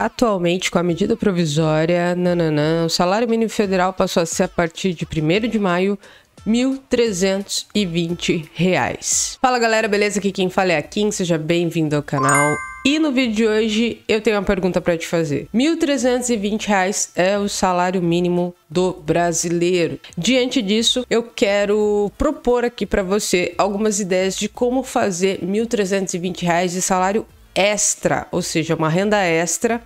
Atualmente, com a medida provisória, nananã, o salário mínimo federal passou a ser a partir de 1 de maio R$ 1.320. Fala galera, beleza? Aqui quem fala é a Kim, seja bem-vindo ao canal. E no vídeo de hoje eu tenho uma pergunta para te fazer. R$ 1.320 é o salário mínimo do brasileiro. Diante disso, eu quero propor aqui para você algumas ideias de como fazer R$ 1.320 de salário extra, ou seja, uma renda extra,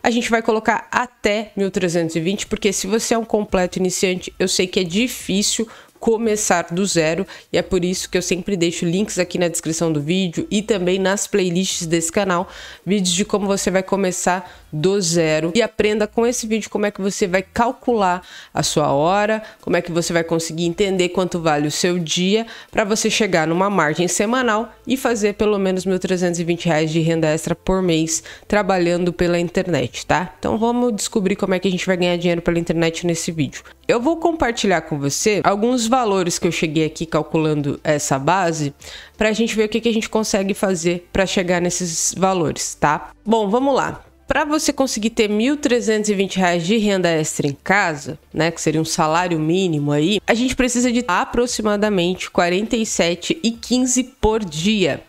a gente vai colocar até 1.320, porque se você é um completo iniciante, eu sei que é difícil começar do zero e é por isso que eu sempre deixo links aqui na descrição do vídeo e também nas playlists desse canal, vídeos de como você vai começar do zero e aprenda com esse vídeo como é que você vai calcular a sua hora, como é que você vai conseguir entender quanto vale o seu dia para você chegar numa margem semanal e fazer pelo menos R$ 1.320 de renda extra por mês trabalhando pela internet, tá? Então vamos descobrir como é que a gente vai ganhar dinheiro pela internet nesse vídeo. Eu vou compartilhar com você alguns valores que eu cheguei aqui calculando essa base para a gente ver o que, que a gente consegue fazer para chegar nesses valores, tá? Bom, vamos lá. Para você conseguir ter R$ 1.320 de renda extra em casa, né, que seria um salário mínimo aí, a gente precisa de aproximadamente R$ 47,15 por dia,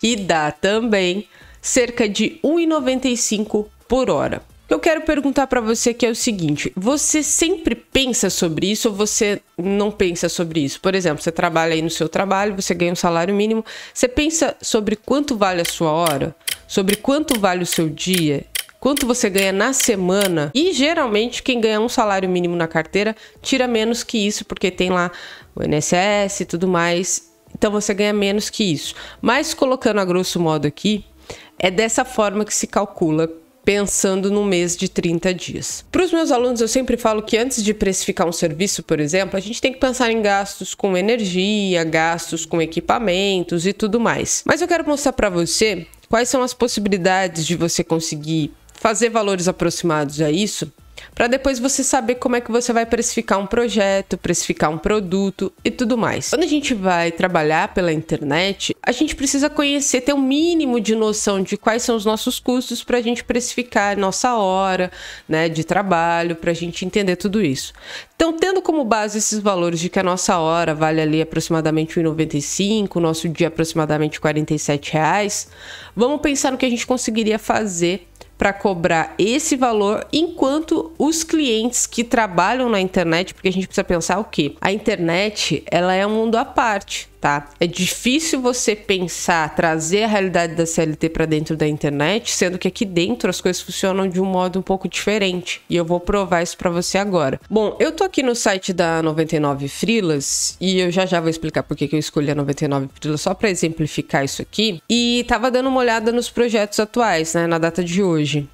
que dá também cerca de R$ 1,95 por hora que eu quero perguntar para você que é o seguinte: você sempre pensa sobre isso ou você não pensa sobre isso? Por exemplo, você trabalha aí no seu trabalho, você ganha um salário mínimo, você pensa sobre quanto vale a sua hora, sobre quanto vale o seu dia, quanto você ganha na semana. E geralmente quem ganha um salário mínimo na carteira tira menos que isso, porque tem lá o INSS e tudo mais. Então você ganha menos que isso. Mas colocando a grosso modo aqui, é dessa forma que se calcula pensando no mês de 30 dias. Para os meus alunos, eu sempre falo que antes de precificar um serviço, por exemplo, a gente tem que pensar em gastos com energia, gastos com equipamentos e tudo mais. Mas eu quero mostrar para você quais são as possibilidades de você conseguir fazer valores aproximados a isso para depois você saber como é que você vai precificar um projeto, precificar um produto e tudo mais. Quando a gente vai trabalhar pela internet, a gente precisa conhecer, ter um mínimo de noção de quais são os nossos custos para a gente precificar nossa hora né, de trabalho, para a gente entender tudo isso. Então, tendo como base esses valores de que a nossa hora vale ali aproximadamente R$ 1,95, nosso dia aproximadamente R$ 47, reais, vamos pensar no que a gente conseguiria fazer para cobrar esse valor, enquanto os clientes que trabalham na internet, porque a gente precisa pensar o que a internet ela é um mundo à parte tá? É difícil você pensar, trazer a realidade da CLT para dentro da internet, sendo que aqui dentro as coisas funcionam de um modo um pouco diferente. E eu vou provar isso para você agora. Bom, eu tô aqui no site da 99 Frilas e eu já já vou explicar por que eu escolhi a 99 Frilas só para exemplificar isso aqui. E tava dando uma olhada nos projetos atuais, né, na data de hoje.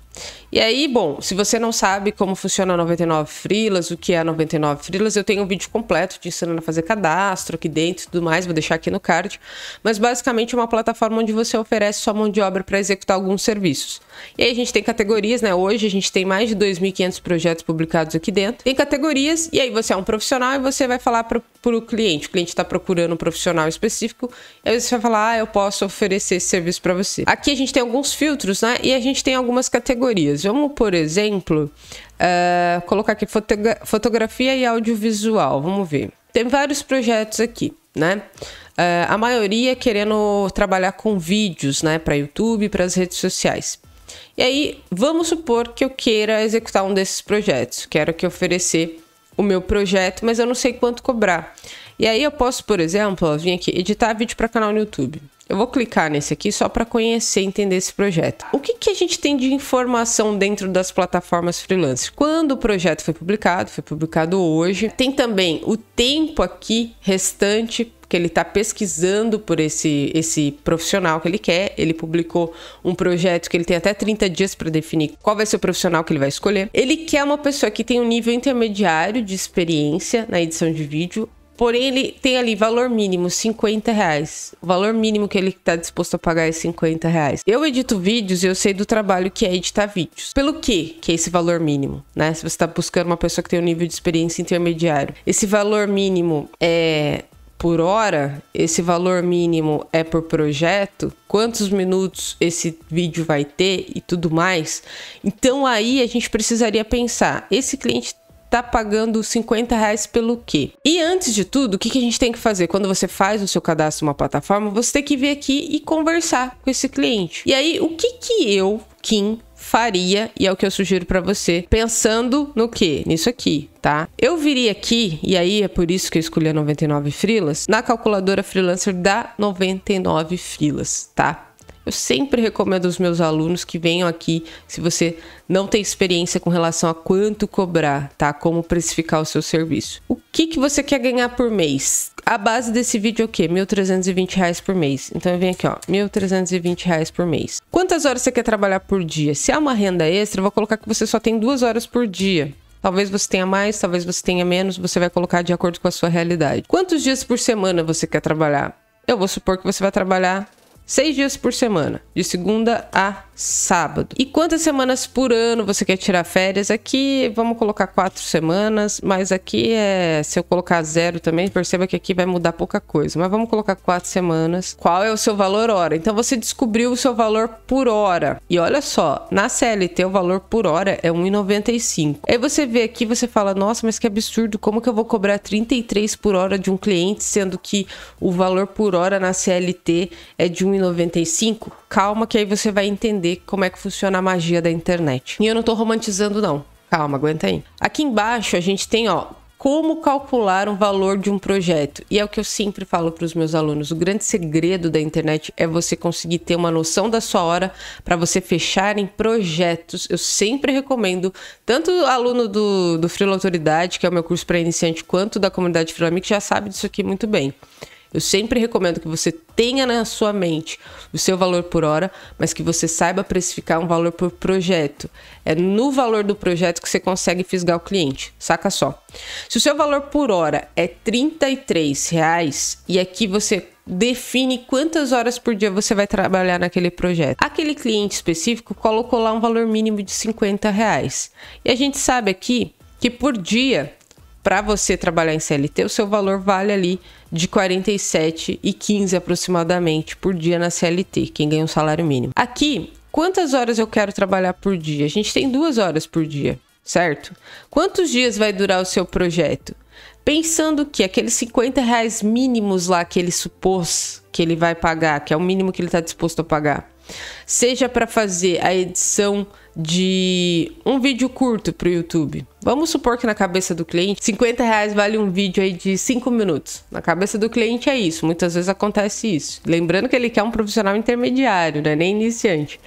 E aí, bom, se você não sabe como funciona a 99 Frilas, o que é a 99 Frilas, eu tenho um vídeo completo te ensinando a fazer cadastro aqui dentro e tudo mais, vou deixar aqui no card. Mas basicamente é uma plataforma onde você oferece sua mão de obra para executar alguns serviços. E aí a gente tem categorias, né? Hoje a gente tem mais de 2.500 projetos publicados aqui dentro. Tem categorias, e aí você é um profissional e você vai falar para o cliente. O cliente está procurando um profissional específico, e aí você vai falar, ah, eu posso oferecer esse serviço para você. Aqui a gente tem alguns filtros, né? E a gente tem algumas categorias categorias. Vamos, por exemplo, uh, colocar aqui fotografia e audiovisual. Vamos ver. Tem vários projetos aqui, né? Uh, a maioria querendo trabalhar com vídeos, né? Para YouTube, para as redes sociais. E aí, vamos supor que eu queira executar um desses projetos. Quero que oferecer o meu projeto, mas eu não sei quanto cobrar. E aí eu posso, por exemplo, ó, vir aqui editar vídeo para canal no YouTube. Eu vou clicar nesse aqui só para conhecer e entender esse projeto. O que, que a gente tem de informação dentro das plataformas freelancer? Quando o projeto foi publicado, foi publicado hoje. Tem também o tempo aqui restante que ele está pesquisando por esse, esse profissional que ele quer. Ele publicou um projeto que ele tem até 30 dias para definir qual vai ser o profissional que ele vai escolher. Ele quer é uma pessoa que tem um nível intermediário de experiência na edição de vídeo Porém, ele tem ali valor mínimo, 50 reais. O valor mínimo que ele está disposto a pagar é 50 reais. Eu edito vídeos e eu sei do trabalho que é editar vídeos. Pelo que que é esse valor mínimo, né? Se você está buscando uma pessoa que tem um nível de experiência intermediário. Esse valor mínimo é por hora, esse valor mínimo é por projeto, quantos minutos esse vídeo vai ter e tudo mais. Então aí a gente precisaria pensar, esse cliente tá pagando 50 reais pelo quê? E antes de tudo, o que, que a gente tem que fazer? Quando você faz o seu cadastro numa plataforma, você tem que vir aqui e conversar com esse cliente. E aí, o que que eu, Kim, faria, e é o que eu sugiro para você, pensando no que? Nisso aqui, tá? Eu viria aqui, e aí é por isso que eu escolhi a 99 Frilas, na calculadora freelancer da 99 Frilas, tá? Eu sempre recomendo aos meus alunos que venham aqui, se você não tem experiência com relação a quanto cobrar, tá? Como precificar o seu serviço. O que, que você quer ganhar por mês? A base desse vídeo é o quê? R$ 1.320 por mês. Então eu venho aqui, ó, R$ 1.320 por mês. Quantas horas você quer trabalhar por dia? Se é uma renda extra, eu vou colocar que você só tem duas horas por dia. Talvez você tenha mais, talvez você tenha menos, você vai colocar de acordo com a sua realidade. Quantos dias por semana você quer trabalhar? Eu vou supor que você vai trabalhar seis dias por semana, de segunda a sábado. E quantas semanas por ano você quer tirar férias? Aqui vamos colocar quatro semanas, mas aqui é se eu colocar zero também, perceba que aqui vai mudar pouca coisa. Mas vamos colocar quatro semanas. Qual é o seu valor hora? Então você descobriu o seu valor por hora. E olha só, na CLT o valor por hora é 1,95. Aí você vê aqui, você fala, nossa, mas que absurdo, como que eu vou cobrar 33 por hora de um cliente, sendo que o valor por hora na CLT é de 1,95? Calma que aí você vai entender entender como é que funciona a magia da internet. E eu não tô romantizando não. Calma, aguenta aí. Aqui embaixo a gente tem, ó, como calcular um valor de um projeto. E é o que eu sempre falo para os meus alunos: o grande segredo da internet é você conseguir ter uma noção da sua hora para você fechar em projetos. Eu sempre recomendo, tanto aluno do, do Autoridade, que é o meu curso para iniciante, quanto da comunidade Freelamic, já sabe disso aqui muito bem. Eu sempre recomendo que você tenha na sua mente o seu valor por hora, mas que você saiba precificar um valor por projeto. É no valor do projeto que você consegue fisgar o cliente. Saca só. Se o seu valor por hora é R$ reais e aqui você define quantas horas por dia você vai trabalhar naquele projeto. Aquele cliente específico colocou lá um valor mínimo de R$ reais. E a gente sabe aqui que por dia para você trabalhar em CLT, o seu valor vale ali de 47 e 15 aproximadamente por dia na CLT, quem ganha um salário mínimo. Aqui, quantas horas eu quero trabalhar por dia? A gente tem duas horas por dia, certo? Quantos dias vai durar o seu projeto? Pensando que aqueles 50 reais mínimos lá que ele supôs que ele vai pagar, que é o mínimo que ele está disposto a pagar, seja para fazer a edição de um vídeo curto para o YouTube. Vamos supor que na cabeça do cliente, 50 reais vale um vídeo aí de 5 minutos. Na cabeça do cliente é isso, muitas vezes acontece isso. Lembrando que ele quer um profissional intermediário, né? nem iniciante.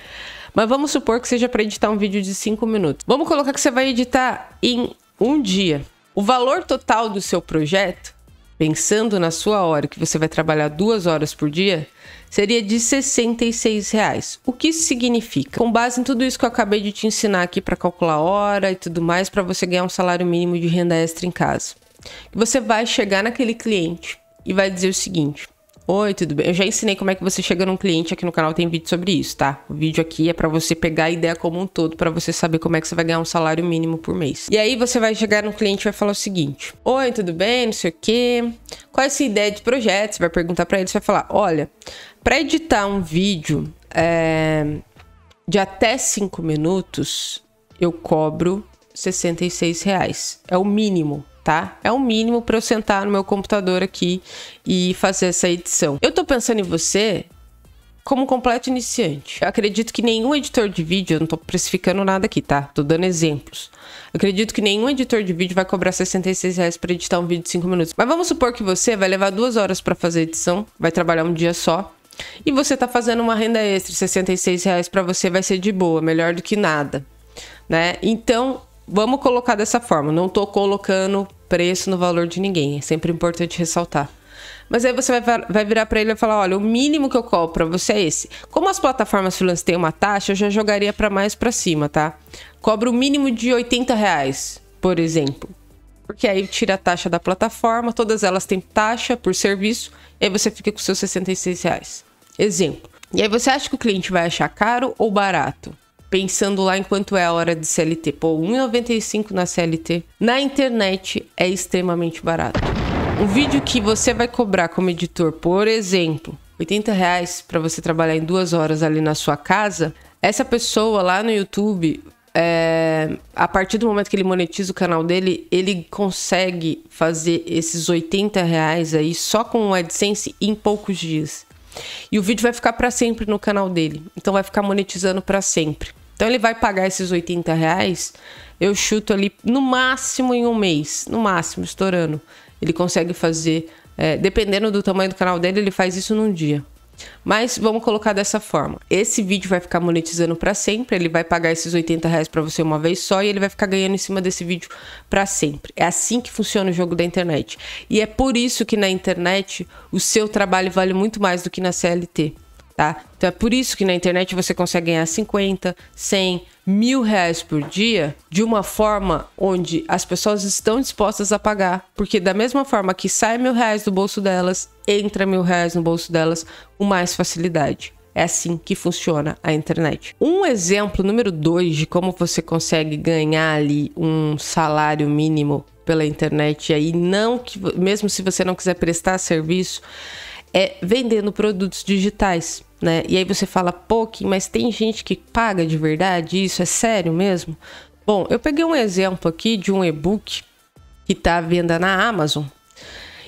Mas vamos supor que seja para editar um vídeo de 5 minutos. Vamos colocar que você vai editar em um dia. O valor total do seu projeto, pensando na sua hora, que você vai trabalhar duas horas por dia, seria de R$ 66,00. O que isso significa? Com base em tudo isso que eu acabei de te ensinar aqui para calcular hora e tudo mais, para você ganhar um salário mínimo de renda extra em casa, você vai chegar naquele cliente e vai dizer o seguinte: Oi, tudo bem? Eu já ensinei como é que você chega num cliente aqui no canal, tem vídeo sobre isso, tá? O vídeo aqui é para você pegar a ideia como um todo, para você saber como é que você vai ganhar um salário mínimo por mês. E aí você vai chegar no cliente e vai falar o seguinte: Oi, tudo bem? Não sei o quê. Qual é essa ideia de projeto? Você vai perguntar para ele, você vai falar: Olha, para editar um vídeo é, de até 5 minutos, eu cobro 66 reais. É o mínimo tá? É o mínimo para eu sentar no meu computador aqui e fazer essa edição. Eu tô pensando em você como completo iniciante. Eu acredito que nenhum editor de vídeo, eu não tô precificando nada aqui, tá? Tô dando exemplos. Eu acredito que nenhum editor de vídeo vai cobrar 66 reais para editar um vídeo de 5 minutos. Mas vamos supor que você vai levar duas horas para fazer a edição, vai trabalhar um dia só. E você tá fazendo uma renda extra, 66 reais para você vai ser de boa, melhor do que nada, né? Então, vamos colocar dessa forma. Não tô colocando preço no valor de ninguém. É sempre importante ressaltar. Mas aí você vai, vai virar para ele e falar: olha, o mínimo que eu cobro para você é esse. Como as plataformas freelance têm uma taxa, eu já jogaria para mais para cima, tá? Cobro o mínimo de 80 reais, por exemplo. Porque aí tira a taxa da plataforma, todas elas têm taxa por serviço, e aí você fica com seus 66 reais. Exemplo. E aí você acha que o cliente vai achar caro ou barato? pensando lá enquanto é a hora de CLT. Pô, 1,95 na CLT. Na internet é extremamente barato. Um vídeo que você vai cobrar como editor, por exemplo, 80 reais para você trabalhar em duas horas ali na sua casa, essa pessoa lá no YouTube, é, a partir do momento que ele monetiza o canal dele, ele consegue fazer esses 80 reais aí só com o AdSense em poucos dias. E o vídeo vai ficar para sempre no canal dele, então vai ficar monetizando para sempre. Então ele vai pagar esses 80 reais, eu chuto ali no máximo em um mês, no máximo, estourando. Ele consegue fazer, é, dependendo do tamanho do canal dele, ele faz isso num dia. Mas vamos colocar dessa forma. Esse vídeo vai ficar monetizando para sempre, ele vai pagar esses 80 reais para você uma vez só e ele vai ficar ganhando em cima desse vídeo para sempre. É assim que funciona o jogo da internet. E é por isso que na internet o seu trabalho vale muito mais do que na CLT tá? Então é por isso que na internet você consegue ganhar 50, 100, mil reais por dia de uma forma onde as pessoas estão dispostas a pagar, porque da mesma forma que sai mil reais do bolso delas, entra mil reais no bolso delas com mais facilidade. É assim que funciona a internet. Um exemplo número dois de como você consegue ganhar ali um salário mínimo pela internet e aí não que mesmo se você não quiser prestar serviço é vendendo produtos digitais, né? E aí você fala, pô, mas tem gente que paga de verdade? Isso é sério mesmo? Bom, eu peguei um exemplo aqui de um e-book que está à venda na Amazon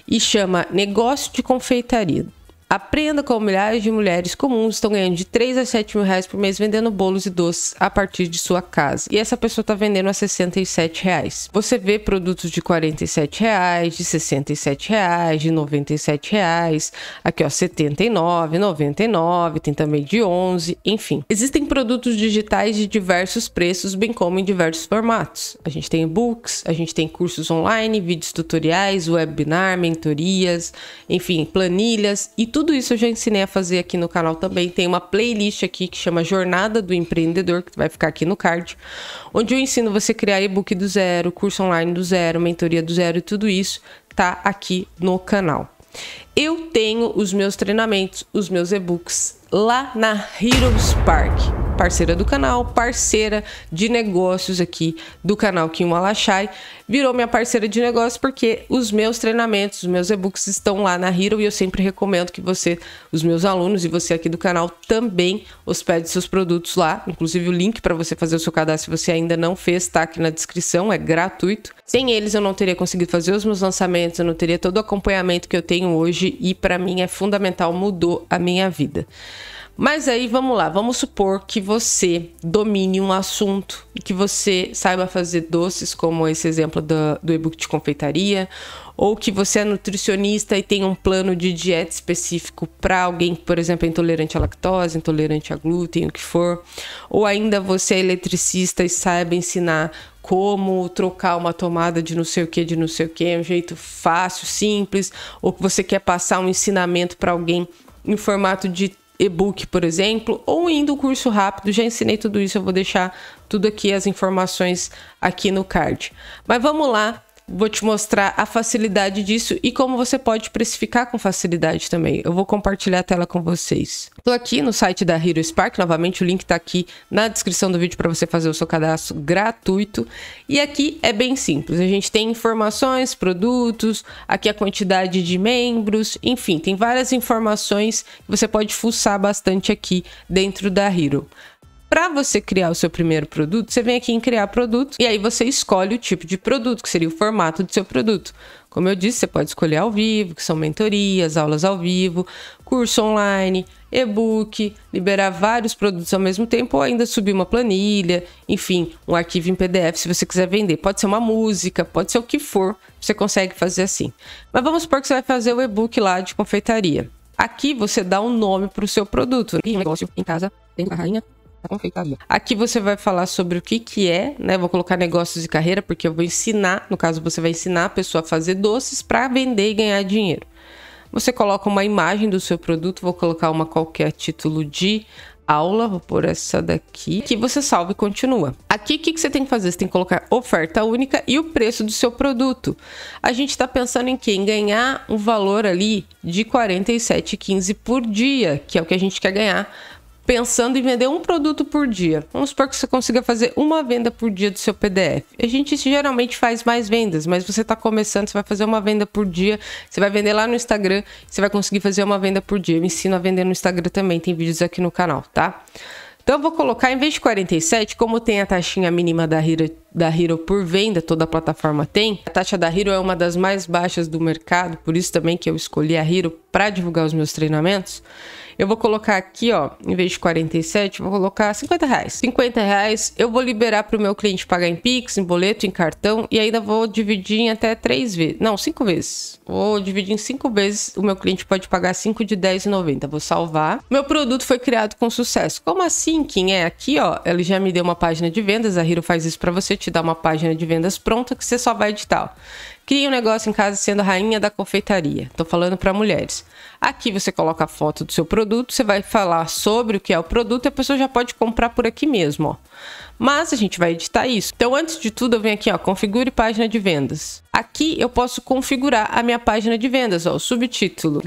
e chama Negócio de Confeitaria. Aprenda como milhares de mulheres comuns estão ganhando de 3 a 7 mil reais por mês vendendo bolos e doces a partir de sua casa. E essa pessoa está vendendo a 67 reais. Você vê produtos de 47 reais, de 67 reais, de 97 reais, aqui ó, 79, 99, tem também de 11, enfim. Existem produtos digitais de diversos preços, bem como em diversos formatos. A gente tem e-books, a gente tem cursos online, vídeos tutoriais, webinar, mentorias, enfim, planilhas e tudo tudo isso eu já ensinei a fazer aqui no canal também. Tem uma playlist aqui que chama Jornada do Empreendedor, que vai ficar aqui no card, onde eu ensino você criar e-book do zero, curso online do zero, mentoria do zero e tudo isso tá aqui no canal. Eu tenho os meus treinamentos, os meus e-books lá na Heroes Park, parceira do canal, parceira de negócios aqui do canal Kim Walachai, virou minha parceira de negócios porque os meus treinamentos, os meus e-books estão lá na Hero e eu sempre recomendo que você, os meus alunos e você aqui do canal também hospede seus produtos lá, inclusive o link para você fazer o seu cadastro se você ainda não fez está aqui na descrição, é gratuito. Sem eles eu não teria conseguido fazer os meus lançamentos, eu não teria todo o acompanhamento que eu tenho hoje e para mim é fundamental, mudou a minha vida. Mas aí vamos lá, vamos supor que você domine um assunto e que você saiba fazer doces, como esse exemplo do, do e-book de confeitaria, ou que você é nutricionista e tem um plano de dieta específico para alguém que, por exemplo, é intolerante à lactose, intolerante a glúten, o que for, ou ainda você é eletricista e saiba ensinar como trocar uma tomada de não sei o que, de não sei o que, um jeito fácil, simples, ou que você quer passar um ensinamento para alguém em formato de e-book, por exemplo, ou indo o curso rápido, já ensinei tudo isso, eu vou deixar tudo aqui, as informações aqui no card. Mas vamos lá vou te mostrar a facilidade disso e como você pode precificar com facilidade também. Eu vou compartilhar a tela com vocês. Estou aqui no site da Hero Spark, novamente o link está aqui na descrição do vídeo para você fazer o seu cadastro gratuito. E aqui é bem simples, a gente tem informações, produtos, aqui a quantidade de membros, enfim, tem várias informações que você pode fuçar bastante aqui dentro da Hero para você criar o seu primeiro produto, você vem aqui em criar produto e aí você escolhe o tipo de produto, que seria o formato do seu produto. Como eu disse, você pode escolher ao vivo, que são mentorias, aulas ao vivo, curso online, e-book, liberar vários produtos ao mesmo tempo ou ainda subir uma planilha, enfim, um arquivo em PDF se você quiser vender. Pode ser uma música, pode ser o que for, você consegue fazer assim. Mas vamos supor que você vai fazer o e-book lá de confeitaria. Aqui você dá um nome para o seu produto. um é negócio em casa, tem barrainha, Tá confeitaria. Aqui você vai falar sobre o que que é, né? Vou colocar negócios e carreira porque eu vou ensinar, no caso você vai ensinar a pessoa a fazer doces para vender e ganhar dinheiro. Você coloca uma imagem do seu produto, vou colocar uma qualquer título de aula, vou pôr essa daqui, que você salva e continua. Aqui o que, que, você tem que fazer? Você tem que colocar oferta única e o preço do seu produto. A gente está pensando em quem ganhar um valor ali de 47,15 por dia, que é o que a gente quer ganhar pensando em vender um produto por dia. Vamos supor que você consiga fazer uma venda por dia do seu PDF. A gente geralmente faz mais vendas, mas você está começando, você vai fazer uma venda por dia, você vai vender lá no Instagram, você vai conseguir fazer uma venda por dia. Eu ensino a vender no Instagram também, tem vídeos aqui no canal, tá? Então eu vou colocar em vez de 47, como tem a taxinha mínima da Hira da Hero por venda, toda a plataforma tem. A taxa da Hero é uma das mais baixas do mercado, por isso também que eu escolhi a Hero para divulgar os meus treinamentos. Eu vou colocar aqui, ó, em vez de 47, vou colocar 50 reais. 50 reais eu vou liberar para o meu cliente pagar em Pix, em boleto, em cartão e ainda vou dividir em até três vezes. Não, cinco vezes. Vou dividir em cinco vezes. O meu cliente pode pagar 5 de 10,90. Vou salvar. Meu produto foi criado com sucesso. Como assim, Quem É aqui, ó. Ele já me deu uma página de vendas. A Hero faz isso para você te dá uma página de vendas pronta que você só vai editar. Crie um negócio em casa sendo a rainha da confeitaria. Estou falando para mulheres. Aqui você coloca a foto do seu produto, você vai falar sobre o que é o produto e a pessoa já pode comprar por aqui mesmo, ó. Mas a gente vai editar isso. Então, antes de tudo, eu venho aqui, ó, configure página de vendas. Aqui eu posso configurar a minha página de vendas, ó, o subtítulo.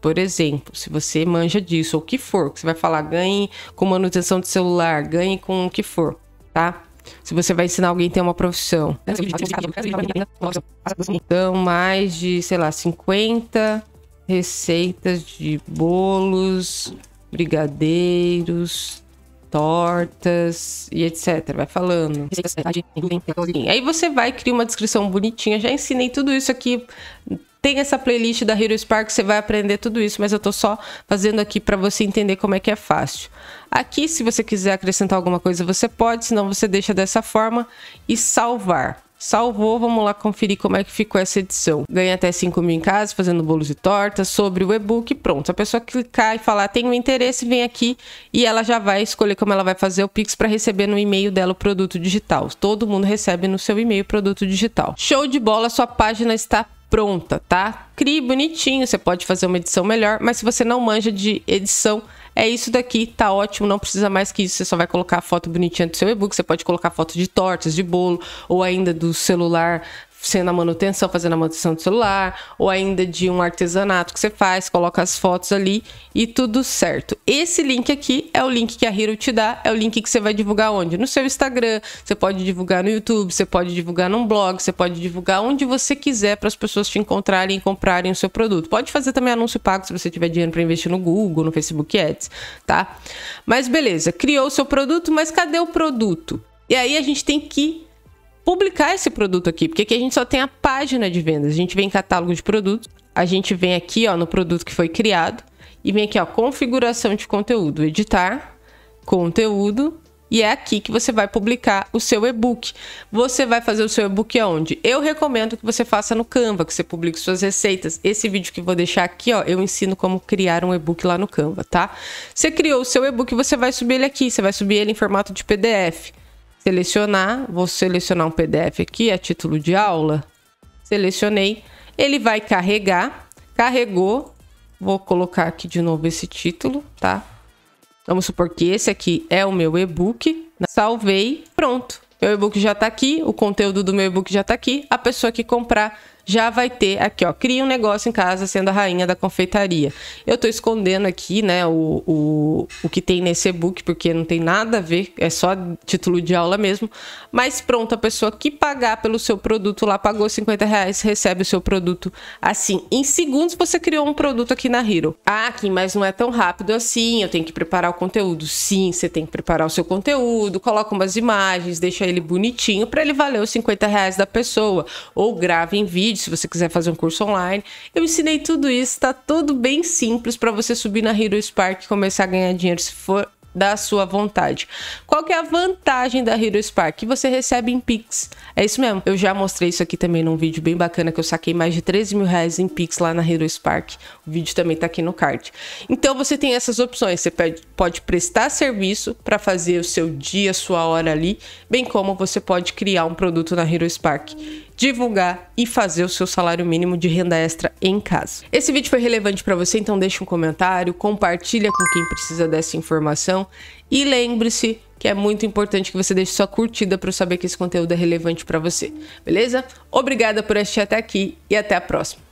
Por exemplo, se você manja disso ou o que for, que você vai falar ganhe com manutenção de celular, ganhe com o que for tá? Se você vai ensinar alguém a ter uma profissão. Então, mais de, sei lá, 50 receitas de bolos, brigadeiros, tortas e etc. Vai falando. Aí você vai criar uma descrição bonitinha. Já ensinei tudo isso aqui tem essa playlist da Hero Spark, você vai aprender tudo isso, mas eu estou só fazendo aqui para você entender como é que é fácil. Aqui, se você quiser acrescentar alguma coisa, você pode, senão você deixa dessa forma e salvar. Salvou, vamos lá conferir como é que ficou essa edição. Ganha até 5 mil em casa, fazendo bolos e tortas, sobre o e-book, pronto. A pessoa clicar e falar, tem um interesse, vem aqui e ela já vai escolher como ela vai fazer o Pix para receber no e-mail dela o produto digital. Todo mundo recebe no seu e-mail produto digital. Show de bola, sua página está pronta, tá? Crie bonitinho, você pode fazer uma edição melhor, mas se você não manja de edição, é isso daqui, tá ótimo, não precisa mais que isso, você só vai colocar a foto bonitinha do seu e-book, você pode colocar foto de tortas, de bolo, ou ainda do celular sendo a manutenção, fazendo a manutenção do celular, ou ainda de um artesanato que você faz, coloca as fotos ali e tudo certo. Esse link aqui é o link que a Hero te dá, é o link que você vai divulgar onde? No seu Instagram, você pode divulgar no YouTube, você pode divulgar num blog, você pode divulgar onde você quiser para as pessoas te encontrarem e comprarem o seu produto. Pode fazer também anúncio pago se você tiver dinheiro para investir no Google, no Facebook Ads, tá? Mas beleza, criou o seu produto, mas cadê o produto? E aí a gente tem que publicar esse produto aqui, porque aqui a gente só tem a página de vendas. A gente vem em catálogo de produtos, a gente vem aqui, ó, no produto que foi criado e vem aqui, ó, configuração de conteúdo, editar, conteúdo, e é aqui que você vai publicar o seu e-book. Você vai fazer o seu e-book aonde? Eu recomendo que você faça no Canva, que você publique suas receitas. Esse vídeo que vou deixar aqui, ó, eu ensino como criar um e-book lá no Canva, tá? Você criou o seu e-book, você vai subir ele aqui, você vai subir ele em formato de PDF selecionar, vou selecionar um PDF aqui a título de aula, selecionei, ele vai carregar, carregou, vou colocar aqui de novo esse título, tá? Vamos supor que esse aqui é o meu e-book, né? salvei, pronto. Meu e-book já tá aqui, o conteúdo do meu e-book já tá aqui, a pessoa que comprar já vai ter aqui, ó, cria um negócio em casa sendo a rainha da confeitaria. Eu tô escondendo aqui, né, o, o, o que tem nesse e-book, porque não tem nada a ver, é só título de aula mesmo. Mas pronto, a pessoa que pagar pelo seu produto lá, pagou 50 reais, recebe o seu produto assim. Em segundos você criou um produto aqui na Hero. Ah, Kim, mas não é tão rápido assim, eu tenho que preparar o conteúdo. Sim, você tem que preparar o seu conteúdo, coloca umas imagens, deixa ele bonitinho para ele valer os 50 reais da pessoa. Ou grave em vídeo vídeo, se você quiser fazer um curso online. Eu ensinei tudo isso, está tudo bem simples para você subir na Hero Spark e começar a ganhar dinheiro se for da sua vontade. Qual que é a vantagem da Hero Spark? Que você recebe em Pix. É isso mesmo. Eu já mostrei isso aqui também num vídeo bem bacana que eu saquei mais de 13 mil reais em Pix lá na Hero Spark. O vídeo também tá aqui no card. Então você tem essas opções. Você pode prestar serviço para fazer o seu dia, sua hora ali, bem como você pode criar um produto na Hero Spark divulgar e fazer o seu salário mínimo de renda extra em casa. Esse vídeo foi relevante para você, então deixe um comentário, compartilha com quem precisa dessa informação e lembre-se que é muito importante que você deixe sua curtida para eu saber que esse conteúdo é relevante para você, beleza? Obrigada por assistir até aqui e até a próxima.